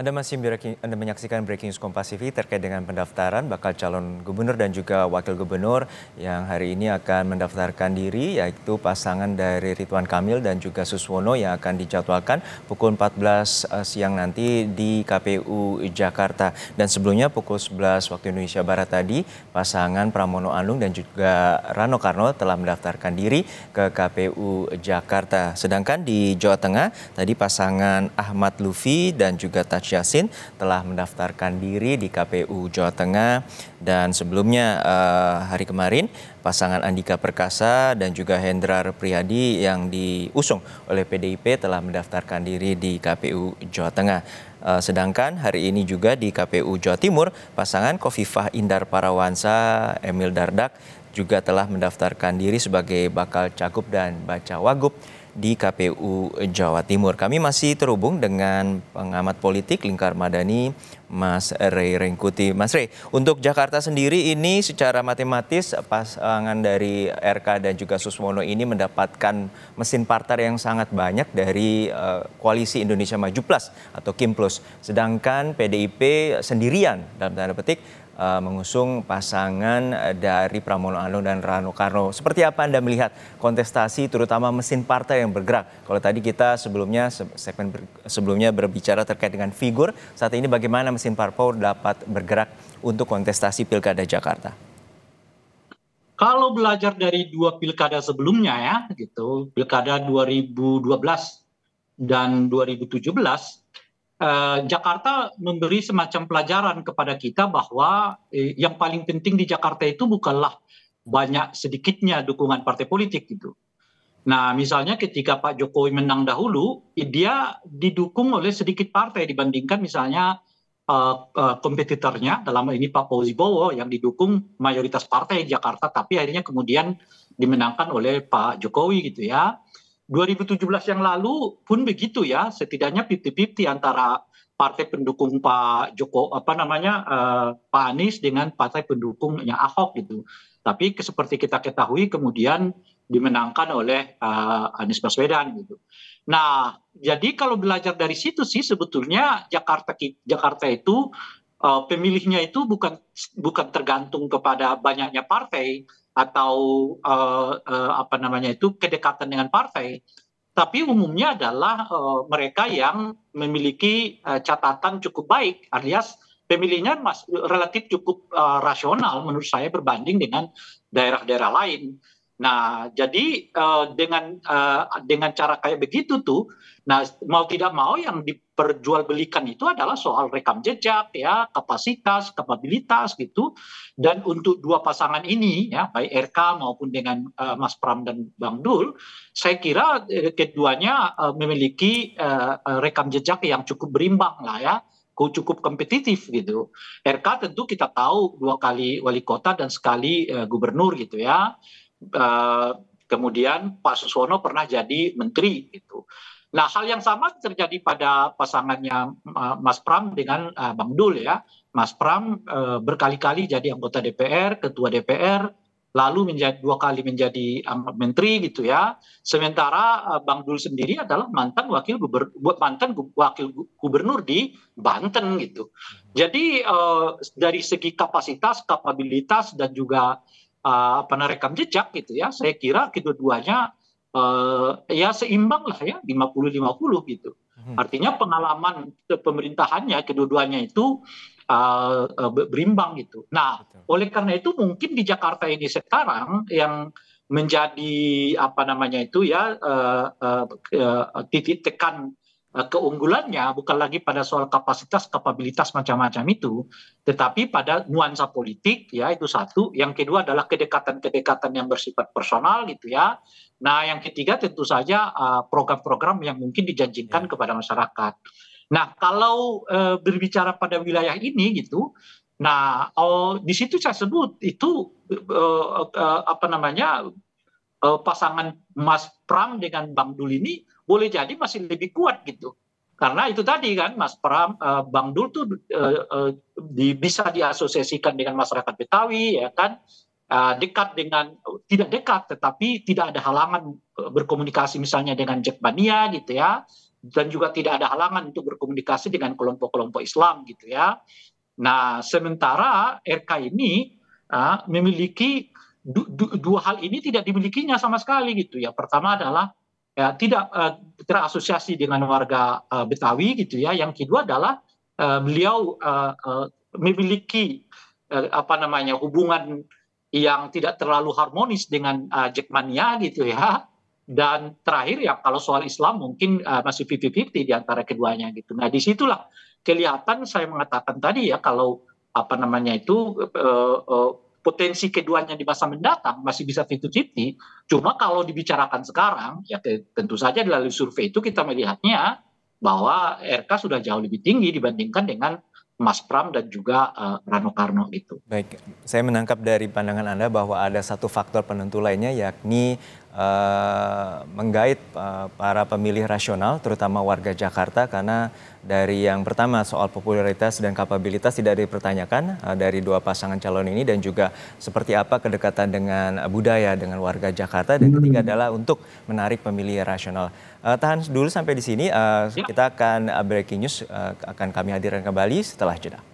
Anda masih Anda menyaksikan Breaking News Kompas TV terkait dengan pendaftaran bakal calon gubernur dan juga wakil gubernur yang hari ini akan mendaftarkan diri yaitu pasangan dari Ridwan Kamil dan juga Suswono yang akan dijadwalkan pukul 14 eh, siang nanti di KPU Jakarta. Dan sebelumnya pukul 11 waktu Indonesia Barat tadi pasangan Pramono Anung dan juga Rano Karno telah mendaftarkan diri ke KPU Jakarta. Sedangkan di Jawa Tengah tadi pasangan Ahmad Lufi dan juga Taj Yasin telah mendaftarkan diri di KPU Jawa Tengah dan sebelumnya eh, hari kemarin pasangan Andika Perkasa dan juga Hendrar Priyadi yang diusung oleh PDIP telah mendaftarkan diri di KPU Jawa Tengah. Eh, sedangkan hari ini juga di KPU Jawa Timur pasangan Kofifah Indar Parawansa Emil Dardak juga telah mendaftarkan diri sebagai bakal cagup dan baca wagup di KPU Jawa Timur. Kami masih terhubung dengan pengamat politik Lingkar Madani, Mas Rey Rengkuti. Mas Rey, untuk Jakarta sendiri ini secara matematis pasangan dari RK dan juga Susmono ini mendapatkan mesin partai yang sangat banyak dari eh, koalisi Indonesia Maju Plus atau Kim Plus. Sedangkan PDIP sendirian dalam tanda petik Eh, mengusung pasangan eh, dari Pramono Anung dan Rano Karno. Seperti apa Anda melihat kontestasi terutama mesin partai yang bergerak? Kalau tadi kita sebelumnya segmen ber, sebelumnya berbicara terkait dengan figur, saat ini bagaimana mesin parpol dapat bergerak untuk kontestasi Pilkada Jakarta? kalau belajar dari dua pilkada sebelumnya ya gitu pilkada 2012 dan 2017 eh, Jakarta memberi semacam pelajaran kepada kita bahwa eh, yang paling penting di Jakarta itu bukanlah banyak sedikitnya dukungan partai politik gitu. Nah, misalnya ketika Pak Jokowi menang dahulu, dia didukung oleh sedikit partai dibandingkan misalnya uh, uh, kompetitornya dalam ini Pak Fauzi Bowo yang didukung mayoritas partai di Jakarta tapi akhirnya kemudian dimenangkan oleh Pak Jokowi gitu ya. 2017 yang lalu pun begitu ya, setidaknya 50-50 antara partai pendukung Pak Joko apa namanya uh, Pak Anies dengan partai pendukungnya Ahok gitu. Tapi seperti kita ketahui kemudian dimenangkan oleh uh, Anies Baswedan gitu. Nah, jadi kalau belajar dari situ sih sebetulnya Jakarta Jakarta itu uh, pemilihnya itu bukan bukan tergantung kepada banyaknya partai, atau uh, uh, apa namanya itu kedekatan dengan partai tapi umumnya adalah uh, mereka yang memiliki uh, catatan cukup baik alias pemilihnya mas, relatif cukup uh, rasional menurut saya berbanding dengan daerah-daerah lain Nah, jadi uh, dengan uh, dengan cara kayak begitu tuh, nah mau tidak mau yang diperjualbelikan itu adalah soal rekam jejak ya, kapasitas, kapabilitas gitu. Dan untuk dua pasangan ini ya, baik RK maupun dengan uh, Mas Pram dan Bang Dul, saya kira uh, keduanya uh, memiliki uh, rekam jejak yang cukup berimbang lah ya cukup kompetitif gitu. RK tentu kita tahu dua kali wali kota dan sekali uh, gubernur gitu ya. Eh, kemudian Pak Suswono pernah jadi menteri gitu. Nah, hal yang sama terjadi pada pasangannya Mas Pram dengan eh, Bang Dul ya. Mas Pram eh, berkali-kali jadi anggota DPR, ketua DPR, lalu menjadi dua kali menjadi menteri gitu ya. Sementara Bang Dul sendiri adalah mantan wakil gubernur mantan wakil gubernur di Banten gitu. Jadi dari segi kapasitas, kapabilitas dan juga uh, eh, apa rekam jejak gitu ya. Saya kira kedua-duanya uh, ya seimbang lah ya 50-50 gitu. Hmm. Artinya pengalaman pemerintahannya kedua-duanya itu uh, berimbang gitu. Nah, oleh karena itu mungkin di Jakarta ini sekarang yang menjadi apa namanya itu ya uh, uh, uh, titik tekan Eh, keunggulannya bukan lagi pada soal kapasitas kapabilitas macam-macam itu tetapi pada nuansa politik ya itu satu yang kedua adalah kedekatan-kedekatan yang bersifat personal gitu ya nah yang ketiga tentu saja eh, program-program yang mungkin dijanjikan ya. kepada masyarakat nah kalau eh, berbicara pada wilayah ini gitu nah oh, di situ saya sebut itu apa namanya pasangan Mas Pram dengan Bang Dul ini boleh jadi masih lebih kuat gitu karena itu tadi kan Mas Pram eh, Bang Dul tuh eh, eh, bisa diasosiasikan dengan masyarakat Betawi ya kan dekat dengan tidak dekat tetapi tidak ada halangan berkomunikasi misalnya dengan Jackmania gitu ya dan juga tidak ada halangan untuk berkomunikasi dengan kelompok-kelompok Islam gitu ya. Nah, sementara RK ini memiliki dua hal ini tidak dimilikinya sama sekali gitu ya. Pertama adalah ya, tidak uh, terasosiasi dengan warga uh, Betawi gitu ya. Yang kedua adalah uh, beliau uh, uh, memiliki uh, apa namanya hubungan yang tidak terlalu harmonis dengan uh, Jackmania gitu ya. Dan terakhir ya kalau soal Islam mungkin uh, masih 50-50 di antara keduanya gitu. Nah disitulah kelihatan saya mengatakan tadi ya kalau apa namanya itu uh, uh, potensi keduanya di masa mendatang masih bisa fitur to Cuma kalau dibicarakan sekarang, ya tentu saja melalui survei itu kita melihatnya bahwa RK sudah jauh lebih tinggi dibandingkan dengan Mas Pram dan juga uh, Rano Karno itu. Baik, saya menangkap dari pandangan Anda bahwa ada satu faktor penentu lainnya yakni uh, menggait uh, para pemilih rasional, terutama warga Jakarta, karena dari yang pertama soal popularitas dan kapabilitas tidak dipertanyakan uh, dari dua pasangan calon ini, dan juga seperti apa kedekatan dengan budaya dengan warga Jakarta, dan ketiga hmm. adalah untuk menarik pemilih rasional. Uh, tahan dulu sampai di sini, uh, kita akan breaking news uh, akan kami hadirkan kembali setelah jeda.